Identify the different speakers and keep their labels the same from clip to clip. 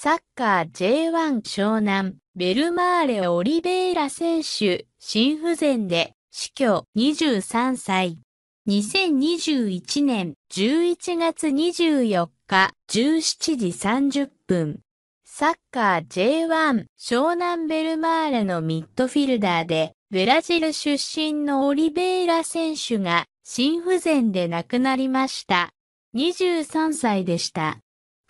Speaker 1: サッカー J1 湘南、ベルマーレ・オリベイラ選手、心不全で、死去23歳。2021年11月24日17時30分。サッカー J1 湘南ベルマーレのミッドフィルダーで、ブラジル出身のオリベイラ選手が心不全で亡くなりました。23歳でした。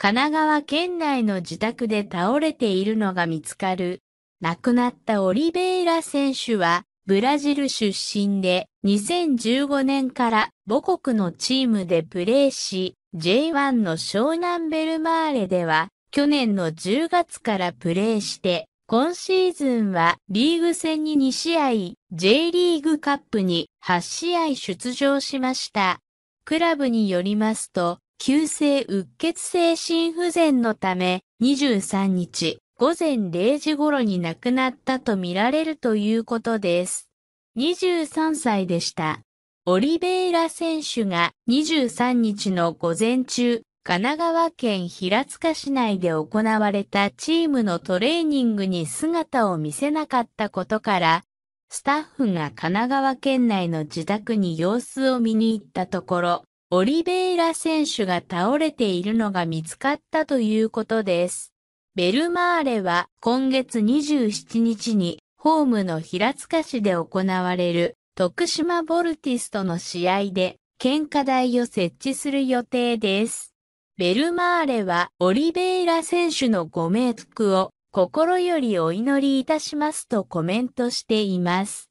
Speaker 1: 神奈川県内の自宅で倒れているのが見つかる。亡くなったオリベイラ選手は、ブラジル出身で、2015年から母国のチームでプレーし、J1 の湘南ベルマーレでは、去年の10月からプレーして、今シーズンはリーグ戦に2試合、J リーグカップに8試合出場しました。クラブによりますと、急性うっ血性心不全のため、23日午前0時頃に亡くなったとみられるということです。23歳でした。オリベイラ選手が23日の午前中、神奈川県平塚市内で行われたチームのトレーニングに姿を見せなかったことから、スタッフが神奈川県内の自宅に様子を見に行ったところ、オリベイラ選手が倒れているのが見つかったということです。ベルマーレは今月27日にホームの平塚市で行われる徳島ボルティスとの試合で献花台を設置する予定です。ベルマーレはオリベイラ選手のご冥福を心よりお祈りいたしますとコメントしています。